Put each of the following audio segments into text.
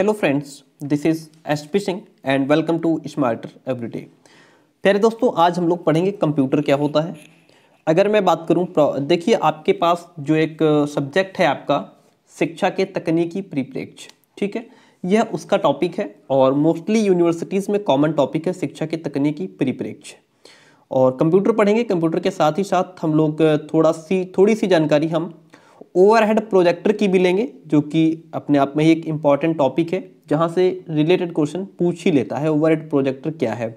hello friends this is S P Singh and welcome to smarter everyday प्यारे दोस्तों आज हम लोग पढ़ेंगे कंप्यूटर क्या होता है अगर मैं बात करूं देखिए आपके पास जो एक सब्जेक्ट है आपका शिक्षा के तकनीकी परिप्रेक्ष्य ठीक है यह उसका टॉपिक है और मोस्टली यूनिवर्सिटीज़ में कॉमन टॉपिक है शिक्षा के तकनीकी परिप्रेक्ष्य और कंप्यूटर पढ़ेंगे कंप्यूटर के साथ ही साथ हम लोग थोड़ा सी थोड़ी सी जानकारी हम ओवरहेड प्रोजेक्टर की भी लेंगे जो कि अपने आप में ही एक इम्पॉर्टेंट टॉपिक है जहाँ से रिलेटेड क्वेश्चन पूछ ही लेता है ओवरहेड प्रोजेक्टर क्या है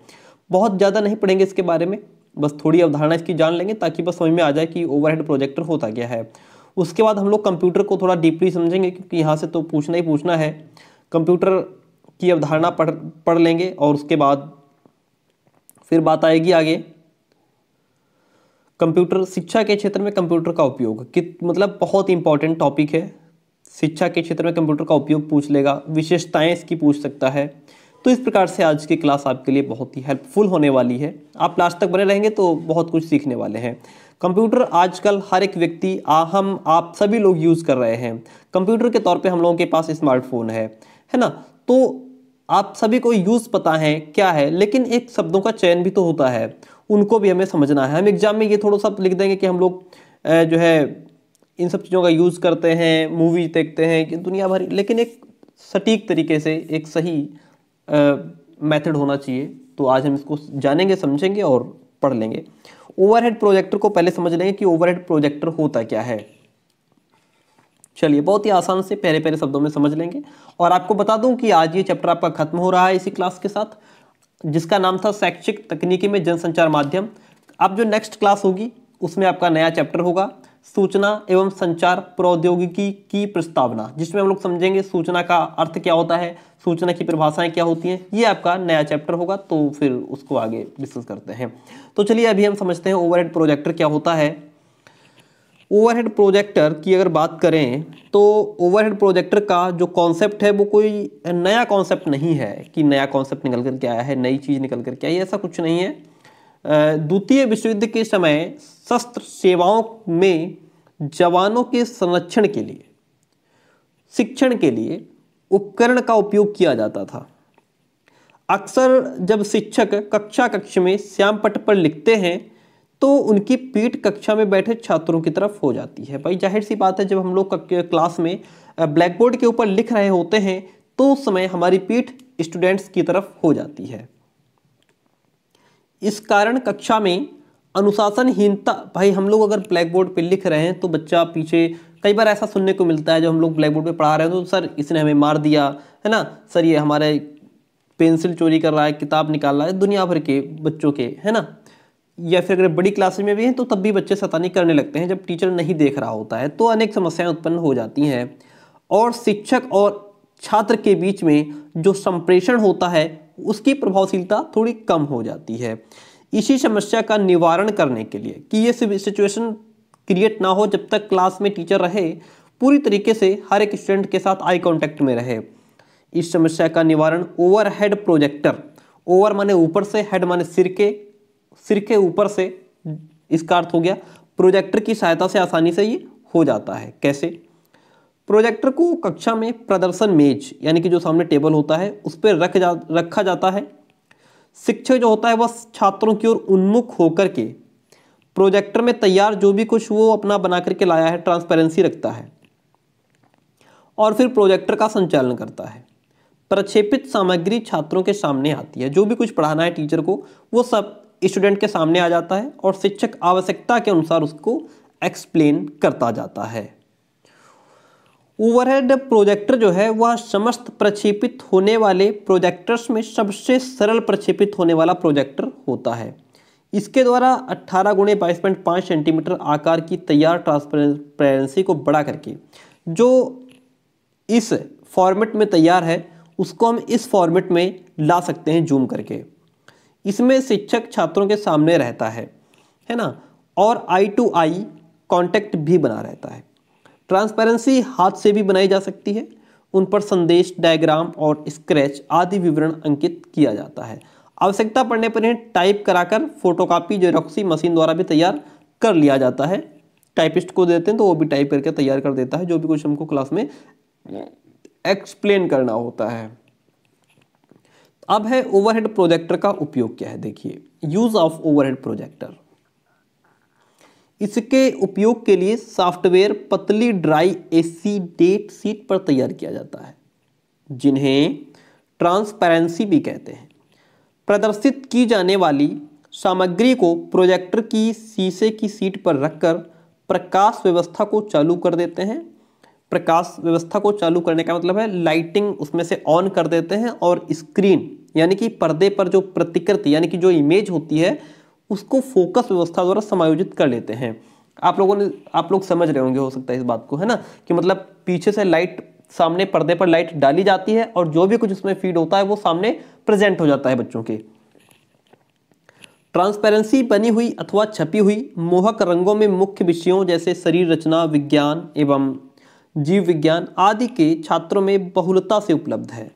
बहुत ज़्यादा नहीं पढ़ेंगे इसके बारे में बस थोड़ी अवधारणा इसकी जान लेंगे ताकि बस समझ में आ जाए कि ओवरहेड प्रोजेक्टर होता क्या है उसके बाद हम लोग कंप्यूटर को थोड़ा डीपली समझेंगे क्योंकि यहाँ से तो पूछना ही पूछना है कंप्यूटर की अवधारणा पढ़ पढ़ लेंगे और उसके बाद फिर बात आएगी आगे कंप्यूटर शिक्षा के क्षेत्र में कंप्यूटर का उपयोग कित मतलब बहुत इंपॉर्टेंट टॉपिक है शिक्षा के क्षेत्र में कंप्यूटर का उपयोग पूछ लेगा विशेषताएं इसकी पूछ सकता है तो इस प्रकार से आज की क्लास आपके लिए बहुत ही हेल्पफुल होने वाली है आप लास्ट तक बने रहेंगे तो बहुत कुछ सीखने वाले हैं कंप्यूटर आजकल हर एक व्यक्ति आ हम आप सभी लोग यूज़ कर रहे हैं कंप्यूटर के तौर पर हम लोगों के पास स्मार्टफोन है है ना तो आप सभी को यूज़ पता है क्या है लेकिन एक शब्दों का चयन भी तो होता है उनको भी हमें समझना है हम एग्जाम में ये थोड़ा सा लिख देंगे कि हम लोग जो है इन सब चीज़ों का यूज़ करते हैं मूवीज देखते हैं कि दुनिया भर लेकिन एक सटीक तरीके से एक सही मेथड होना चाहिए तो आज हम इसको जानेंगे समझेंगे और पढ़ लेंगे ओवरहेड प्रोजेक्टर को पहले समझ लेंगे कि ओवरहेड प्रोजेक्टर होता क्या है चलिए बहुत ही आसान से पहले पहले शब्दों में समझ लेंगे और आपको बता दूं कि आज ये चैप्टर आपका खत्म हो रहा है इसी क्लास के साथ जिसका नाम था शैक्षिक तकनीकी में जनसंचार माध्यम अब जो नेक्स्ट क्लास होगी उसमें आपका नया चैप्टर होगा सूचना एवं संचार प्रौद्योगिकी की प्रस्तावना जिसमें हम लोग समझेंगे सूचना का अर्थ क्या होता है सूचना की परिभाषाएं क्या होती हैं ये आपका नया चैप्टर होगा तो फिर उसको आगे डिस्कस करते हैं तो चलिए अभी हम समझते हैं ओवरहेड प्रोजेक्टर क्या होता है ओवरहेड प्रोजेक्टर की अगर बात करें तो ओवरहेड प्रोजेक्टर का जो कॉन्सेप्ट है वो कोई नया कॉन्सेप्ट नहीं है कि नया कॉन्सेप्ट निकल करके आया है नई चीज़ निकल करके आई ऐसा कुछ नहीं है द्वितीय विश्व युद्ध के समय शस्त्र सेवाओं में जवानों के संरक्षण के लिए शिक्षण के लिए उपकरण का उपयोग किया जाता था अक्सर जब शिक्षक कक्षा कक्ष में श्याम पट पर लिखते हैं तो उनकी पीठ कक्षा में बैठे छात्रों की तरफ हो जाती है भाई जाहिर सी बात है जब हम लोग क्लास में ब्लैक बोर्ड के ऊपर लिख रहे होते हैं तो उस समय हमारी पीठ स्टूडेंट्स की तरफ हो जाती है इस कारण कक्षा में अनुशासनहीनता भाई हम लोग अगर ब्लैक बोर्ड पर लिख रहे हैं तो बच्चा पीछे कई बार ऐसा सुनने को मिलता है जब हम लोग ब्लैक बोर्ड पर पढ़ा रहे हैं तो सर इसने हमें मार दिया है ना सर ये हमारे पेंसिल चोरी कर रहा है किताब निकाल रहा है दुनिया भर के बच्चों के है ना या फिर अगर बड़ी क्लासेज में भी हैं तो तब भी बच्चे सतानी करने लगते हैं जब टीचर नहीं देख रहा होता है तो अनेक समस्याएं उत्पन्न हो जाती हैं और शिक्षक और छात्र के बीच में जो संप्रेषण होता है उसकी प्रभावशीलता थोड़ी कम हो जाती है इसी समस्या का निवारण करने के लिए कि ये सिचुएशन क्रिएट ना हो जब तक क्लास में टीचर रहे पूरी तरीके से हर एक स्टूडेंट के साथ आई कॉन्टैक्ट में रहे इस समस्या का निवारण ओवर प्रोजेक्टर ओवर माने ऊपर से हेड माने सिर के सिर के ऊपर से इसका अर्थ हो गया प्रोजेक्टर की सहायता से आसानी से ये हो जाता है कैसे प्रोजेक्टर को कक्षा में प्रदर्शन मेज यानी कि जो सामने टेबल होता है उस पर रख जा रखा जाता है शिक्षक जो होता है वह छात्रों की ओर उन्मुख होकर के प्रोजेक्टर में तैयार जो भी कुछ वो अपना बना करके लाया है ट्रांसपेरेंसी रखता है और फिर प्रोजेक्टर का संचालन करता है प्रक्षेपित सामग्री छात्रों के सामने आती है जो भी कुछ पढ़ाना है टीचर को वो सब स्टूडेंट के सामने आ जाता है और शिक्षक आवश्यकता के अनुसार उसको एक्सप्लेन करता जाता है ओवरहेड प्रोजेक्टर जो है वह समस्त प्रक्षेपित होने वाले प्रोजेक्टर्स में सबसे सरल प्रक्षेपित होने वाला प्रोजेक्टर होता है इसके द्वारा अट्ठारह गुणे बाईस पॉइंट पाँच सेंटीमीटर आकार की तैयार ट्रांसपेरेंसी को बड़ा करके जो इस फॉर्मेट में तैयार है उसको हम इस फॉर्मेट में ला सकते हैं जूम करके इसमें शिक्षक छात्रों के सामने रहता है है ना और आई टू आई कॉन्टैक्ट भी बना रहता है ट्रांसपेरेंसी हाथ से भी बनाई जा सकती है उन पर संदेश डायग्राम और स्क्रैच आदि विवरण अंकित किया जाता है आवश्यकता पड़ने पर इन्हें टाइप कराकर फोटोकॉपी रॉक्सी मशीन द्वारा भी तैयार कर लिया जाता है टाइपिस्ट को देते हैं तो वो भी टाइप करके तैयार कर देता है जो भी कुछ हमको क्लास में एक्सप्लेन करना होता है अब है ओवरहेड प्रोजेक्टर का उपयोग क्या है देखिए यूज ऑफ ओवरहेड प्रोजेक्टर इसके उपयोग के लिए सॉफ्टवेयर पतली ड्राई एसी डेट सीट पर तैयार किया जाता है जिन्हें ट्रांसपेरेंसी भी कहते हैं प्रदर्शित की जाने वाली सामग्री को प्रोजेक्टर की शीशे की सीट पर रखकर प्रकाश व्यवस्था को चालू कर देते हैं प्रकाश व्यवस्था को चालू करने का मतलब है लाइटिंग उसमें से ऑन कर देते हैं और स्क्रीन यानी कि पर्दे पर जो प्रतिकृति यानी कि जो इमेज होती है उसको फोकस व्यवस्था द्वारा समायोजित कर लेते हैं आप लोगों ने आप लोग समझ रहे होंगे हो सकता है इस बात को है ना कि मतलब पीछे से लाइट सामने पर्दे पर लाइट डाली जाती है और जो भी कुछ उसमें फीड होता है वो सामने प्रेजेंट हो जाता है बच्चों के ट्रांसपेरेंसी बनी हुई अथवा छपी हुई मोहक रंगों में मुख्य विषयों जैसे शरीर रचना विज्ञान एवं जीव विज्ञान आदि के छात्रों में बहुलता से उपलब्ध है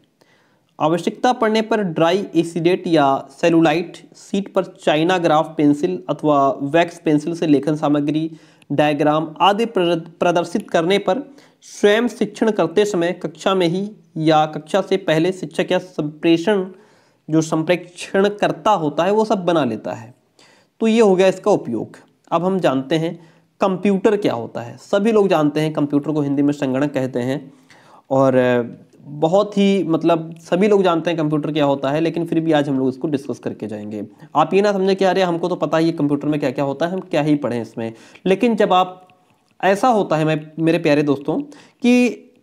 आवश्यकता पड़ने पर ड्राई एसिडेट या सेलुलाइट सीट पर चाइना ग्राफ पेंसिल अथवा वैक्स पेंसिल से लेखन सामग्री डायग्राम आदि प्रदर्शित करने पर स्वयं शिक्षण करते समय कक्षा में ही या कक्षा से पहले शिक्षक या संप्रेषण जो संप्रेक्षण करता होता है वो सब बना लेता है तो ये हो गया इसका उपयोग अब हम जानते हैं कंप्यूटर क्या होता है सभी लोग जानते हैं कंप्यूटर को हिंदी में संगणक कहते हैं और बहुत ही मतलब सभी लोग जानते हैं कंप्यूटर क्या होता है लेकिन फिर भी आज हम लोग इसको डिस्कस करके जाएंगे आप ये ना समझें कि अरे हमको तो पता ही है कंप्यूटर में क्या क्या होता है हम क्या ही पढ़ें इसमें लेकिन जब आप ऐसा होता है मैं मेरे प्यारे दोस्तों कि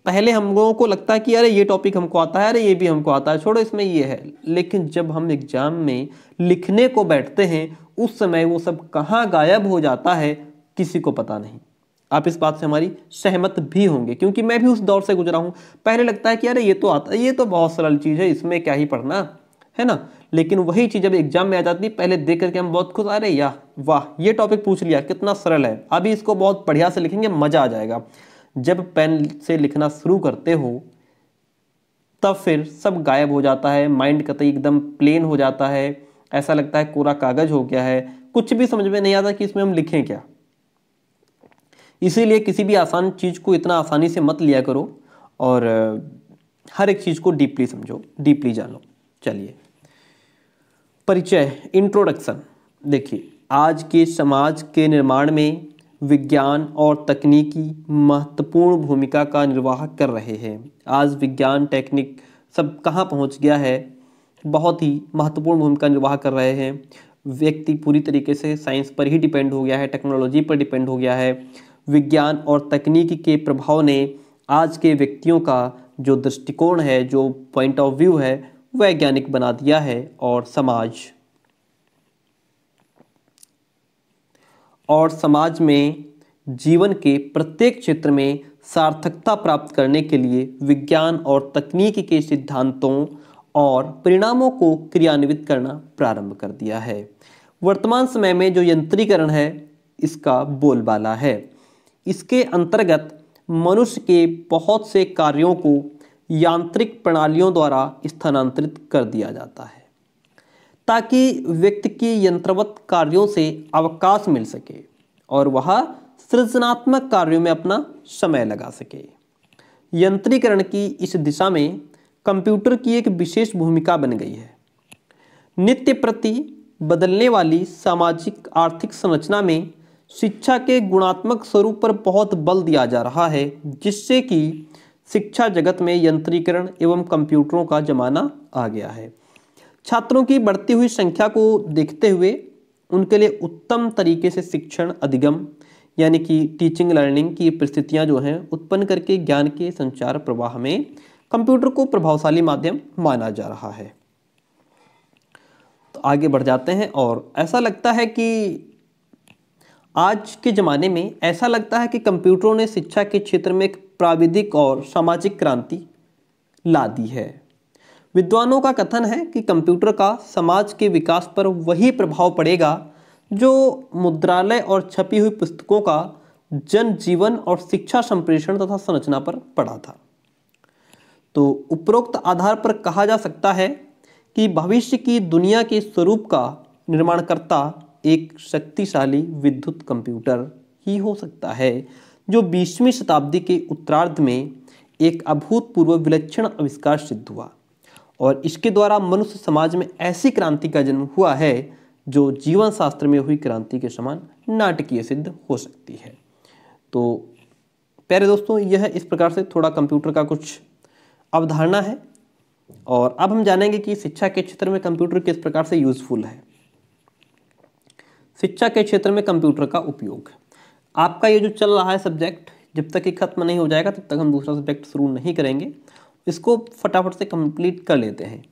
पहले हम लोगों को लगता है कि अरे ये टॉपिक हमको आता है अरे ये भी हमको आता है छोड़ो इसमें ये है लेकिन जब हम एग्ज़ाम में लिखने को बैठते हैं उस समय वो सब कहाँ गायब हो जाता है किसी को पता नहीं आप इस बात से हमारी सहमत भी होंगे क्योंकि मैं भी उस दौर से गुजरा हूँ पहले लगता है कि अरे ये तो आता ये तो बहुत सरल चीज़ है इसमें क्या ही पढ़ना है ना लेकिन वही चीज़ जब एग्जाम में आ जाती पहले देख करके हम बहुत खुश आ रहे या वाह ये टॉपिक पूछ लिया कितना सरल है अभी इसको बहुत बढ़िया से लिखेंगे मज़ा आ जाएगा जब पेन से लिखना शुरू करते हो तब फिर सब गायब हो जाता है माइंड कतई एकदम प्लेन हो जाता है ऐसा लगता है कोरा कागज़ हो गया है कुछ भी समझ में नहीं आता कि इसमें हम लिखें क्या इसीलिए किसी भी आसान चीज़ को इतना आसानी से मत लिया करो और हर एक चीज़ को डीपली समझो डीपली जानो चलिए परिचय इंट्रोडक्शन देखिए आज के समाज के निर्माण में विज्ञान और तकनीकी महत्वपूर्ण भूमिका का निर्वाह कर रहे हैं आज विज्ञान टेक्निक सब कहाँ पहुँच गया है बहुत ही महत्वपूर्ण भूमिका निर्वाह कर रहे हैं व्यक्ति पूरी तरीके से साइंस पर ही डिपेंड हो गया है टेक्नोलॉजी पर डिपेंड हो गया है विज्ञान और तकनीक के प्रभाव ने आज के व्यक्तियों का जो दृष्टिकोण है जो पॉइंट ऑफ व्यू है वैज्ञानिक बना दिया है और समाज और समाज में जीवन के प्रत्येक क्षेत्र में सार्थकता प्राप्त करने के लिए विज्ञान और तकनीक के सिद्धांतों और परिणामों को क्रियान्वित करना प्रारंभ कर दिया है वर्तमान समय में जो यंत्रीकरण है इसका बोलबाला है इसके अंतर्गत मनुष्य के बहुत से कार्यों को यांत्रिक प्रणालियों द्वारा स्थानांतरित कर दिया जाता है ताकि व्यक्ति के यंत्रवत कार्यों से अवकाश मिल सके और वह सृजनात्मक कार्यों में अपना समय लगा सके यंत्रीकरण की इस दिशा में कंप्यूटर की एक विशेष भूमिका बन गई है नित्य प्रति बदलने वाली सामाजिक आर्थिक संरचना में शिक्षा के गुणात्मक स्वरूप पर बहुत बल दिया जा रहा है जिससे कि शिक्षा जगत में यंत्रीकरण एवं कंप्यूटरों का जमाना आ गया है छात्रों की बढ़ती हुई संख्या को देखते हुए उनके लिए उत्तम तरीके से शिक्षण अधिगम यानी कि टीचिंग लर्निंग की परिस्थितियां जो हैं उत्पन्न करके ज्ञान के संचार प्रवाह में कंप्यूटर को प्रभावशाली माध्यम माना जा रहा है तो आगे बढ़ जाते हैं और ऐसा लगता है कि आज के ज़माने में ऐसा लगता है कि कंप्यूटरों ने शिक्षा के क्षेत्र में एक प्राविधिक और सामाजिक क्रांति ला दी है विद्वानों का कथन है कि कंप्यूटर का समाज के विकास पर वही प्रभाव पड़ेगा जो मुद्रालय और छपी हुई पुस्तकों का जन जीवन और शिक्षा संप्रेषण तथा संरचना पर पड़ा था तो उपरोक्त आधार पर कहा जा सकता है कि भविष्य की दुनिया के स्वरूप का निर्माणकर्ता एक शक्तिशाली विद्युत कंप्यूटर ही हो सकता है जो बीसवीं शताब्दी के उत्तरार्ध में एक अभूतपूर्व विलक्षण आविष्कार सिद्ध हुआ और इसके द्वारा मनुष्य समाज में ऐसी क्रांति का जन्म हुआ है जो जीवन शास्त्र में हुई क्रांति के समान नाटकीय सिद्ध हो सकती है तो प्यारे दोस्तों यह इस प्रकार से थोड़ा कंप्यूटर का कुछ अवधारणा है और अब हम जानेंगे कि शिक्षा के क्षेत्र में कंप्यूटर किस प्रकार से यूज़फुल है शिक्षा के क्षेत्र में कंप्यूटर का उपयोग आपका ये जो चल रहा है सब्जेक्ट जब तक ये खत्म नहीं हो जाएगा तब तक हम दूसरा सब्जेक्ट शुरू नहीं करेंगे इसको फटाफट से कंप्लीट कर लेते हैं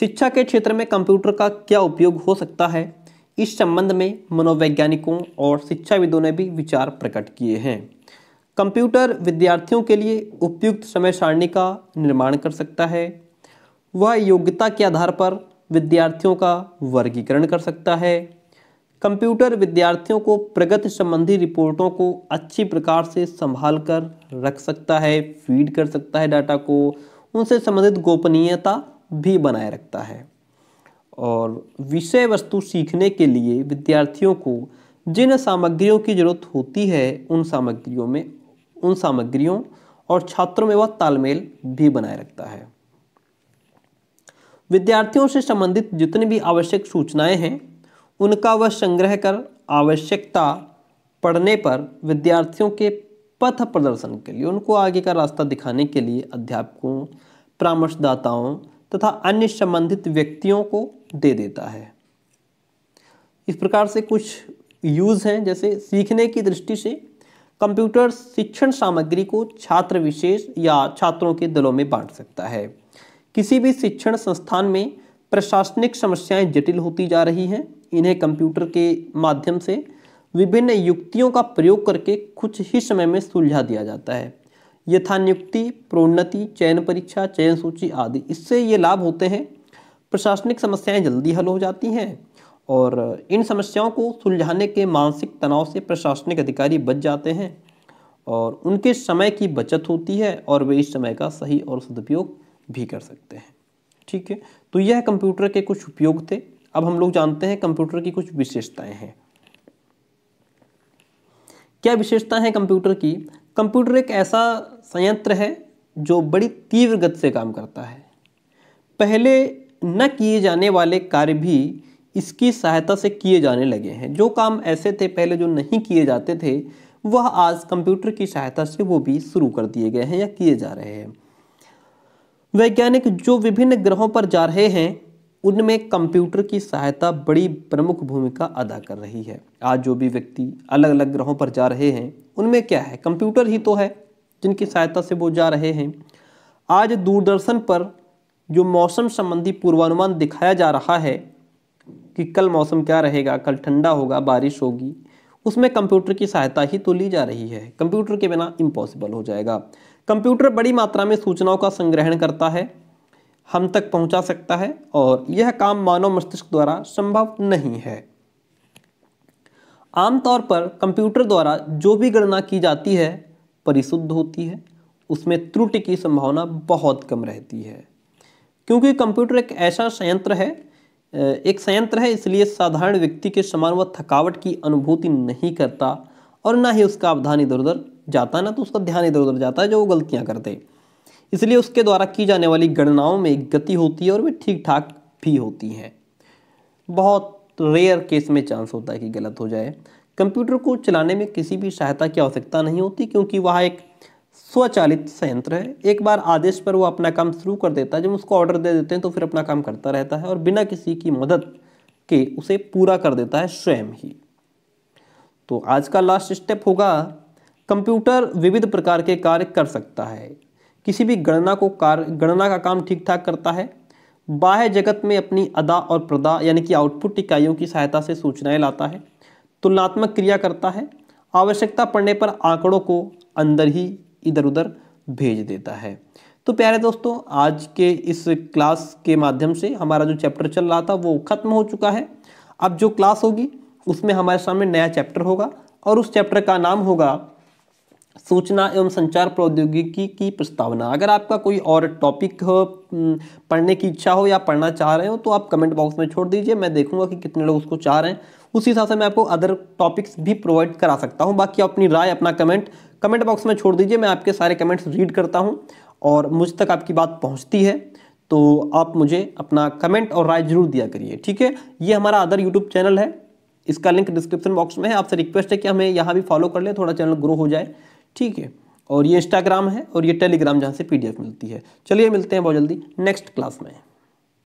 शिक्षा के क्षेत्र में कंप्यूटर का क्या उपयोग हो सकता है इस संबंध में मनोवैज्ञानिकों और शिक्षाविदों ने भी विचार प्रकट किए हैं कंप्यूटर विद्यार्थियों के लिए उपयुक्त समय सारणी का निर्माण कर सकता है वह योग्यता के आधार पर विद्यार्थियों का वर्गीकरण कर सकता है कंप्यूटर विद्यार्थियों को प्रगति संबंधी रिपोर्टों को अच्छी प्रकार से संभाल कर रख सकता है फीड कर सकता है डाटा को उनसे संबंधित गोपनीयता भी बनाए रखता है और विषय वस्तु सीखने के लिए विद्यार्थियों को जिन सामग्रियों की जरूरत होती है उन सामग्रियों में उन सामग्रियों और छात्रों में वह तालमेल भी बनाए रखता है विद्यार्थियों से संबंधित जितनी भी आवश्यक सूचनाएं हैं उनका वह संग्रह कर आवश्यकता पड़ने पर विद्यार्थियों के पथ प्रदर्शन के लिए उनको आगे का रास्ता दिखाने के लिए अध्यापकों परामर्शदाताओं तथा अन्य संबंधित व्यक्तियों को दे देता है इस प्रकार से कुछ यूज़ हैं जैसे सीखने की दृष्टि से कंप्यूटर शिक्षण सामग्री को छात्र विशेष या छात्रों के दलों में बांट सकता है किसी भी शिक्षण संस्थान में प्रशासनिक समस्याएं जटिल होती जा रही हैं इन्हें कंप्यूटर के माध्यम से विभिन्न युक्तियों का प्रयोग करके कुछ ही समय में सुलझा दिया जाता है यथानियुक्ति प्रोन्नति चयन परीक्षा चयन सूची आदि इससे ये लाभ होते हैं प्रशासनिक समस्याएं जल्दी हल हो जाती हैं और इन समस्याओं को सुलझाने के मानसिक तनाव से प्रशासनिक अधिकारी बच जाते हैं और उनके समय की बचत होती है और वे इस समय का सही और सदुपयोग भी कर सकते हैं ठीक है तो यह कंप्यूटर के कुछ उपयोग थे अब हम लोग जानते हैं कंप्यूटर की कुछ विशेषताएं हैं क्या विशेषताएं हैं कंप्यूटर की कंप्यूटर एक ऐसा संयंत्र है जो बड़ी तीव्र गति से काम करता है पहले न किए जाने वाले कार्य भी इसकी सहायता से किए जाने लगे हैं जो काम ऐसे थे पहले जो नहीं किए जाते थे वह आज कंप्यूटर की सहायता से वो भी शुरू कर दिए गए हैं या किए जा रहे हैं वैज्ञानिक जो विभिन्न ग्रहों पर जा रहे हैं उनमें कंप्यूटर की सहायता बड़ी प्रमुख भूमिका अदा कर रही है आज जो भी व्यक्ति अलग अलग ग्रहों पर जा रहे हैं उनमें क्या है कंप्यूटर ही तो है जिनकी सहायता से वो जा रहे हैं आज दूरदर्शन पर जो मौसम संबंधी पूर्वानुमान दिखाया जा रहा है कि कल मौसम क्या रहेगा कल ठंडा होगा बारिश होगी उसमें कंप्यूटर की सहायता ही तो ली जा रही है कंप्यूटर के बिना इम्पॉसिबल हो जाएगा कंप्यूटर बड़ी मात्रा में सूचनाओं का संग्रहण करता है हम तक पहुंचा सकता है और यह काम मानव मस्तिष्क द्वारा संभव नहीं है आमतौर पर कंप्यूटर द्वारा जो भी गणना की जाती है परिशुद्ध होती है उसमें त्रुटि की संभावना बहुत कम रहती है क्योंकि कंप्यूटर एक ऐसा संयंत्र है एक संयंत्र है इसलिए साधारण व्यक्ति के समान व थकावट की अनुभूति नहीं करता और ना ही उसका अवधान इधर उधर जाता है ना तो उसका ध्यान इधर उधर जाता है जो वो गलतियाँ करते इसलिए उसके द्वारा की जाने वाली गणनाओं में गति होती है और वे ठीक ठाक भी होती हैं बहुत रेयर केस में चांस होता है कि गलत हो जाए कंप्यूटर को चलाने में किसी भी सहायता की आवश्यकता नहीं होती क्योंकि वह एक स्वचालित संयंत्र है एक बार आदेश पर वो अपना काम शुरू कर देता है जब उसको ऑर्डर दे देते हैं तो फिर अपना काम करता रहता है और बिना किसी की मदद के उसे पूरा कर देता है स्वयं ही तो आज का लास्ट स्टेप होगा कंप्यूटर विविध प्रकार के कार्य कर सकता है किसी भी गणना को कार्य गणना का काम ठीक ठाक करता है बाह्य जगत में अपनी अदा और प्रदा यानी कि आउटपुट इकाइयों की सहायता से सूचनाएं लाता है तुलनात्मक क्रिया करता है आवश्यकता पड़ने पर आंकड़ों को अंदर ही इधर उधर भेज देता है तो प्यारे दोस्तों आज के इस क्लास के माध्यम से हमारा जो चैप्टर चल रहा था वो खत्म हो चुका है अब जो क्लास होगी उसमें हमारे सामने नया चैप्टर होगा और उस चैप्टर का नाम होगा सूचना एवं संचार प्रौद्योगिकी की प्रस्तावना अगर आपका कोई और टॉपिक हम्म, पढ़ने की इच्छा हो या पढ़ना चाह रहे हो तो आप कमेंट बॉक्स में छोड़ दीजिए मैं देखूंगा कि कितने लोग उसको चाह रहे हैं उसी हिसाब से मैं आपको अदर टॉपिक्स भी प्रोवाइड करा सकता हूं बाकी अपनी राय अपना कमेंट कमेंट बॉक्स में छोड़ दीजिए मैं आपके सारे कमेंट्स रीड करता हूँ और मुझ तक आपकी बात पहुँचती है तो आप मुझे अपना कमेंट और राय जरूर दिया करिए ठीक है ये हमारा अदर यूट्यूब चैनल है इसका लिंक डिस्क्रिप्शन बॉक्स में है आपसे रिक्वेस्ट है कि हमें यहाँ भी फॉलो कर ले थोड़ा चैनल ग्रो हो जाए ठीक है और ये इंस्टाग्राम है और ये टेलीग्राम जहाँ से पीडीएफ मिलती है चलिए मिलते हैं बहुत जल्दी नेक्स्ट क्लास में